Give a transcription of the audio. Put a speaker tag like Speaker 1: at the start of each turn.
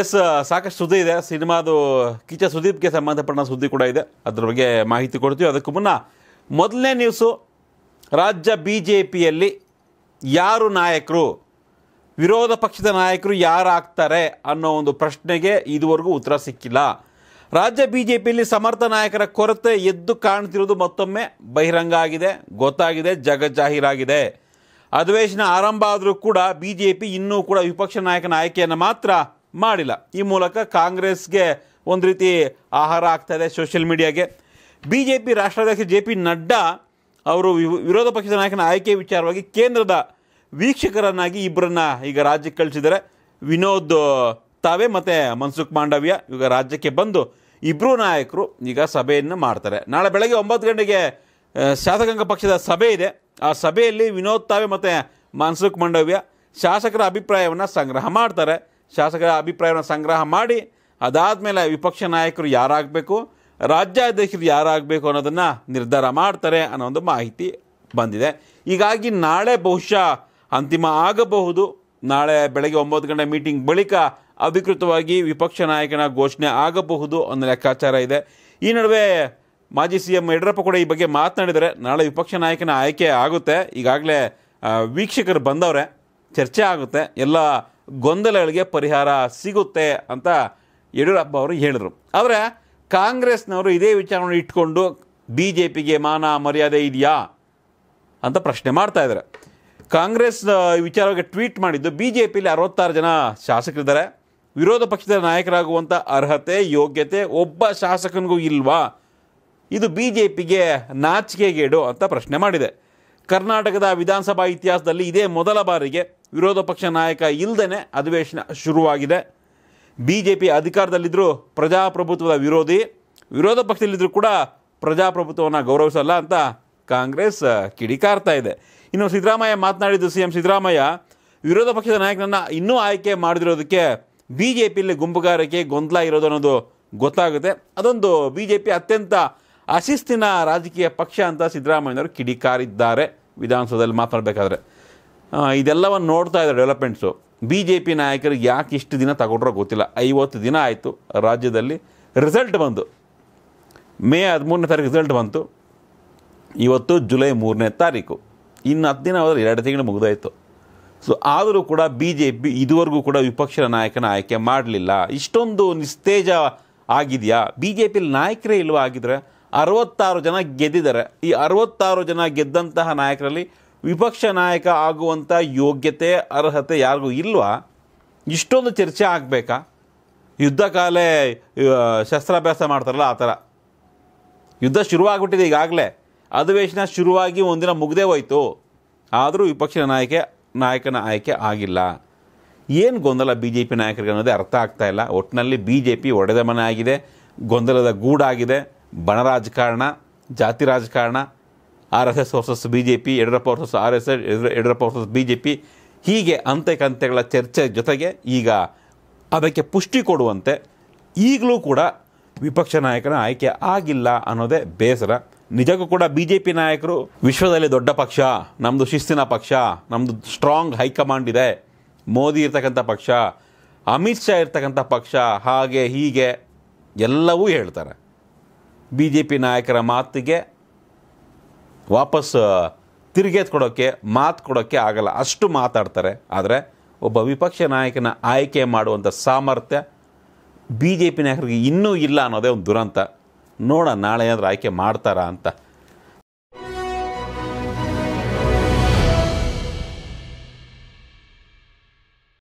Speaker 1: S uh, ಸಾಕಷ್ಟು ಸುದ್ದಿ ಇದೆ ಸಿನಿಮಾದು ಕಿಚ ಸುದೀಪ್ಗೆ ಸಂಬಂಧಪಟ್ಟ ಸುದ್ದಿ ಕೂಡ ಇದೆ ಅದ್ರ ಬಗ್ಗೆ ಮಾಹಿತಿ ಕೊಡ್ತೀವಿ ಅದಕ್ಕೂ ಮುನ್ನ ಮೊದಲನೇ ನ್ಯೂಸು ರಾಜ್ಯ ಬಿ ಜೆ ಪಿಯಲ್ಲಿ ಯಾರು ನಾಯಕರು ವಿರೋಧ ಪಕ್ಷದ ನಾಯಕರು ಯಾರಾಗ್ತಾರೆ ಅನ್ನೋ ಒಂದು ಪ್ರಶ್ನೆಗೆ ಇದುವರೆಗೂ ಉತ್ತರ ಸಿಕ್ಕಿಲ್ಲ ರಾಜ್ಯ ಬಿ ಜೆ ಪಿಯಲ್ಲಿ ಸಮರ್ಥ ನಾಯಕರ ಕೊರತೆ ಎದ್ದು ಕಾಣ್ತಿರೋದು ಮತ್ತೊಮ್ಮೆ ಬಹಿರಂಗ ಆಗಿದೆ ಗೊತ್ತಾಗಿದೆ ಜಗಜ್ಜಾಹೀರಾಗಿದೆ ಅಧಿವೇಶನ ಆರಂಭ ಆದರೂ ಕೂಡ ಬಿ ಜೆ ಪಿ ಇನ್ನೂ ಕೂಡ ವಿಪಕ್ಷ ನಾಯಕನ ಆಯ್ಕೆಯನ್ನು ಮಾತ್ರ ಮಾಡಿಲ್ಲ ಈ ಮೂಲಕ ಕಾಂಗ್ರೆಸ್ಗೆ ಒಂದು ರೀತಿ ಆಹಾರ ಆಗ್ತಾಯಿದೆ ಸೋಷಿಯಲ್ ಮೀಡಿಯಾಗೆ ಬಿ ಜೆ ಪಿ ರಾಷ್ಟ್ರಾಧ್ಯಕ್ಷ ಜೆ ಪಿ ನಡ್ಡಾ ಅವರು ವಿರೋಧ ಪಕ್ಷದ ನಾಯಕನ ಆಯ್ಕೆ ವಿಚಾರವಾಗಿ ಕೇಂದ್ರದ ವೀಕ್ಷಕರನ್ನಾಗಿ ಇಬ್ಬರನ್ನ ಈಗ ರಾಜ್ಯಕ್ಕೆ ಕಳಿಸಿದ್ದಾರೆ ವಿನೋದ್ ತಾವೇ ಮತ್ತು ಮನ್ಸುಖ್ ಮಾಂಡವ್ಯ ಈಗ ರಾಜ್ಯಕ್ಕೆ ಬಂದು ಇಬ್ಬರು ನಾಯಕರು ಈಗ ಸಭೆಯನ್ನು ಮಾಡ್ತಾರೆ ನಾಳೆ ಬೆಳಗ್ಗೆ ಒಂಬತ್ತು ಗಂಟೆಗೆ ಶಾಸಕಾಂಗ ಪಕ್ಷದ ಸಭೆ ಇದೆ ಆ ಸಭೆಯಲ್ಲಿ ವಿನೋದ್ ತಾವೇ ಮತ್ತು ಮನ್ಸುಖ್ ಮಾಂಡವ್ಯ ಶಾಸಕರ ಅಭಿಪ್ರಾಯವನ್ನು ಸಂಗ್ರಹ ಮಾಡ್ತಾರೆ ಶಾಸಕರ ಅಭಿಪ್ರಾಯವನ್ನು ಸಂಗ್ರಹ ಮಾಡಿ ಅದಾದ ಮೇಲೆ ವಿಪಕ್ಷ ನಾಯಕರು ಯಾರಾಗಬೇಕು ರಾಜ್ಯಾಧ್ಯಕ್ಷರು ಯಾರಾಗಬೇಕು ಅನ್ನೋದನ್ನು ನಿರ್ಧಾರ ಮಾಡ್ತಾರೆ ಅನ್ನೋ ಒಂದು ಮಾಹಿತಿ ಬಂದಿದೆ ಹೀಗಾಗಿ ನಾಳೆ ಬಹುಶಃ ಅಂತಿಮ ಆಗಬಹುದು ನಾಳೆ ಬೆಳಗ್ಗೆ ಒಂಬತ್ತು ಗಂಟೆ ಮೀಟಿಂಗ್ ಬಳಿಕ ಅಧಿಕೃತವಾಗಿ ವಿಪಕ್ಷ ನಾಯಕನ ಘೋಷಣೆ ಆಗಬಹುದು ಅನ್ನೋ ಲೆಕ್ಕಾಚಾರ ಇದೆ ಈ ನಡುವೆ ಮಾಜಿ ಸಿ ಎಂ ಯಡಿಯೂರಪ್ಪ ಕೂಡ ಈ ಬಗ್ಗೆ ಮಾತನಾಡಿದರೆ ನಾಳೆ ವಿಪಕ್ಷ ನಾಯಕನ ಆಯ್ಕೆ ಆಗುತ್ತೆ ಈಗಾಗಲೇ ವೀಕ್ಷಕರು ಬಂದವರೆ ಚರ್ಚೆ ಆಗುತ್ತೆ ಎಲ್ಲ ಗೊಂದಲಗಳಿಗೆ ಪರಿಹಾರ ಸಿಗುತ್ತೆ ಅಂತ ಯಡಿಯೂರಪ್ಪ ಅವರು ಹೇಳಿದರು ಆದರೆ ಕಾಂಗ್ರೆಸ್ನವರು ಇದೇ ವಿಚಾರವನ್ನು ಇಟ್ಕೊಂಡು ಬಿ ಜೆ ಪಿಗೆ ಮಾನ ಮರ್ಯಾದೆ ಇದೆಯಾ ಅಂತ ಪ್ರಶ್ನೆ ಮಾಡ್ತಾ ಇದ್ದಾರೆ ಕಾಂಗ್ರೆಸ್ ವಿಚಾರವಾಗಿ ಟ್ವೀಟ್ ಮಾಡಿದ್ದು ಬಿ ಜೆ ಪಿಲಿ ಅರವತ್ತಾರು ಜನ ಶಾಸಕರಿದ್ದಾರೆ ವಿರೋಧ ಪಕ್ಷದ ನಾಯಕರಾಗುವಂಥ ಅರ್ಹತೆ ಯೋಗ್ಯತೆ ಒಬ್ಬ ಶಾಸಕನಿಗೂ ಇಲ್ವಾ ಇದು ಬಿ ಜೆ ಪಿಗೆ ನಾಚಿಕೆಗೇಡು ಅಂತ ಪ್ರಶ್ನೆ ಮಾಡಿದೆ ಕರ್ನಾಟಕದ ವಿಧಾನಸಭಾ ಇತಿಹಾಸದಲ್ಲಿ ಇದೇ ಮೊದಲ ಬಾರಿಗೆ ವಿರೋಧ ಪಕ್ಷ ನಾಯಕ ಇಲ್ಲದೇ ಅಧಿವೇಶನ ಶುರುವಾಗಿದೆ ಬಿ ಜೆ ಪಿ ಅಧಿಕಾರದಲ್ಲಿದ್ದರೂ ಪ್ರಜಾಪ್ರಭುತ್ವದ ವಿರೋಧಿ ವಿರೋಧ ಪಕ್ಷದಲ್ಲಿದ್ದರೂ ಕೂಡ ಪ್ರಜಾಪ್ರಭುತ್ವವನ್ನು ಗೌರವಿಸಲ್ಲ ಅಂತ ಕಾಂಗ್ರೆಸ್ ಕಿಡಿಕಾರ್ತಾ ಇದೆ ಇನ್ನು ಸಿದ್ದರಾಮಯ್ಯ ಮಾತನಾಡಿದ್ದು ಸಿ ಎಂ ಸಿದ್ದರಾಮಯ್ಯ ವಿರೋಧ ಪಕ್ಷದ ನಾಯಕನನ್ನು ಇನ್ನೂ ಆಯ್ಕೆ ಮಾಡದಿರೋದಕ್ಕೆ ಬಿ ಜೆ ಪಿಯಲ್ಲಿ ಗುಂಪುಗಾರಿಕೆ ಗೊಂದಲ ಇರೋದು ಅನ್ನೋದು ಗೊತ್ತಾಗುತ್ತೆ ಅದೊಂದು ಬಿ ಜೆ ಪಿ ಅತ್ಯಂತ ಅಶಿಸ್ತಿನ ರಾಜಕೀಯ ಪಕ್ಷ ಅಂತ ಸಿದ್ದರಾಮಯ್ಯನವರು ಕಿಡಿಕಾರಿದ್ದಾರೆ ವಿಧಾನಸೌಧದಲ್ಲಿ ಮಾತನಾಡಬೇಕಾದ್ರೆ ಇದೆಲ್ಲವನ್ನು ನೋಡ್ತಾ ಇದ್ದಾರೆ ಡೆವಲಪ್ಮೆಂಟ್ಸು ಬಿ ಜೆ ಪಿ ನಾಯಕರಿಗೆ ಯಾಕೆ ಇಷ್ಟು ದಿನ ತಗೊಂಡ್ರೋ ಗೊತ್ತಿಲ್ಲ ಐವತ್ತು ದಿನ ಆಯಿತು ರಾಜ್ಯದಲ್ಲಿ ರಿಸಲ್ಟ್ ಬಂತು ಮೇ ಹದಿಮೂರನೇ ತಾರೀಕು ರಿಸಲ್ಟ್ ಬಂತು ಇವತ್ತು ಜುಲೈ ಮೂರನೇ ತಾರೀಕು ಇನ್ನು ಹತ್ತು ದಿನ ಹೋದರೆ ಎರಡು ತಿಂಗಳು ಮುಗಿದಾಯಿತು ಸೊ ಆದರೂ ಕೂಡ ಬಿ ಜೆ ಪಿ ಇದುವರೆಗೂ ಕೂಡ ವಿಪಕ್ಷದ ನಾಯಕನ ಆಯ್ಕೆ ಮಾಡಲಿಲ್ಲ ಇಷ್ಟೊಂದು ನಿಸ್ತೇಜ ಆಗಿದೆಯಾ ಬಿ ಜೆ ಪಿಲಿ ನಾಯಕರೇ ಇಲ್ಲವೋ ಆಗಿದ್ರೆ ಅರವತ್ತಾರು ಜನ ಗೆದ್ದಿದ್ದಾರೆ ಈ ಅರವತ್ತಾರು ಜನ ಗೆದ್ದಂತಹ ನಾಯಕರಲ್ಲಿ ವಿಪಕ್ಷ ನಾಯಕ ಆಗುವಂಥ ಯೋಗ್ಯತೆ ಅರ್ಹತೆ ಯಾರಿಗೂ ಇಲ್ವಾ ಇಷ್ಟೊಂದು ಚರ್ಚೆ ಆಗಬೇಕಾ ಯುದ್ಧ ಕಾಲೇ ಶಸ್ತ್ರಾಭ್ಯಾಸ ಮಾಡ್ತಾರಲ್ಲ ಆ ಥರ ಯುದ್ಧ ಶುರುವಾಗ್ಬಿಟ್ಟಿದೆ ಈಗಾಗಲೇ ಅಧಿವೇಶನ ಶುರುವಾಗಿ ಒಂದಿನ ಮುಗ್ದೇ ಹೋಯಿತು ಆದರೂ ವಿಪಕ್ಷ ನಾಯಕ ನಾಯಕನ ಆಯ್ಕೆ ಆಗಿಲ್ಲ ಏನು ಗೊಂದಲ ಬಿ ಜೆ ಪಿ ನಾಯಕರಿಗೆ ಅನ್ನೋದೇ ಅರ್ಥ ಆಗ್ತಾ ಇಲ್ಲ ಒಟ್ಟಿನಲ್ಲಿ ಬಿ ಜೆ ಪಿ ಒಡೆದ ಮನೆ ಆಗಿದೆ ಗೊಂದಲದ ಗೂಡಾಗಿದೆ ಬಣರಾಜಕಾರಣ ಜಾತಿ ರಾಜಕಾರಣ R S S versus B J P Yediyurappa versus R S S Yediyurappa versus B J P ಹೀಗೆ ಅಂತೆ ಕಂತೆಗಳ ಚರ್ಚೆ ಜೊತೆಗೆ ಈಗ ಅದಕ್ಕೆ ಪುಷ್ಟಿ ಕೊಡುವಂತೆ ಈಗಲೂ ಕೂಡ ವಿಪಕ್ಷ ನಾಯಕನ ಆಯ್ಕೆ ಆಗಿಲ್ಲ ಅನ್ನೋದೇ ಬೇಸರ ನಿಜಕ್ಕೂ ಕೂಡ ಬಿ ಜೆ ಪಿ ನಾಯಕರು ವಿಶ್ವದಲ್ಲಿ ದೊಡ್ಡ ಪಕ್ಷ ನಮ್ಮದು ಶಿಸ್ತಿನ ಪಕ್ಷ ನಮ್ಮದು ಸ್ಟ್ರಾಂಗ್ ಹೈಕಮಾಂಡ್ ಇದೆ ಮೋದಿ ಇರ್ತಕ್ಕಂಥ ಪಕ್ಷ ಅಮಿತ್ ಶಾ ಇರ್ತಕ್ಕಂಥ ಪಕ್ಷ ಹಾಗೆ ಹೀಗೆ ಎಲ್ಲವೂ ಹೇಳ್ತಾರೆ ಬಿ ಜೆ ಪಿ ನಾಯಕರ ಮಾತಿಗೆ ವಾಪಸ್ ತಿರುಗೇತ್ ಕೊಡೋಕ್ಕೆ ಮಾತು ಕೊಡೋಕ್ಕೆ ಆಗಲ್ಲ ಅಷ್ಟು ಮಾತಾಡ್ತಾರೆ ಆದರೆ ಒಬ್ಬ ವಿಪಕ್ಷ ನಾಯಕನ ಆಯ್ಕೆ ಮಾಡುವಂಥ ಸಾಮರ್ಥ್ಯ ಬಿ ಜೆ ಪಿ ನಾಯಕರಿಗೆ ಇನ್ನೂ ಇಲ್ಲ ಅನ್ನೋದೇ ಒಂದು ದುರಂತ ನೋಡೋಣ ನಾಳೆ ಏನಾದರೂ ಆಯ್ಕೆ ಮಾಡ್ತಾರಾ ಅಂತ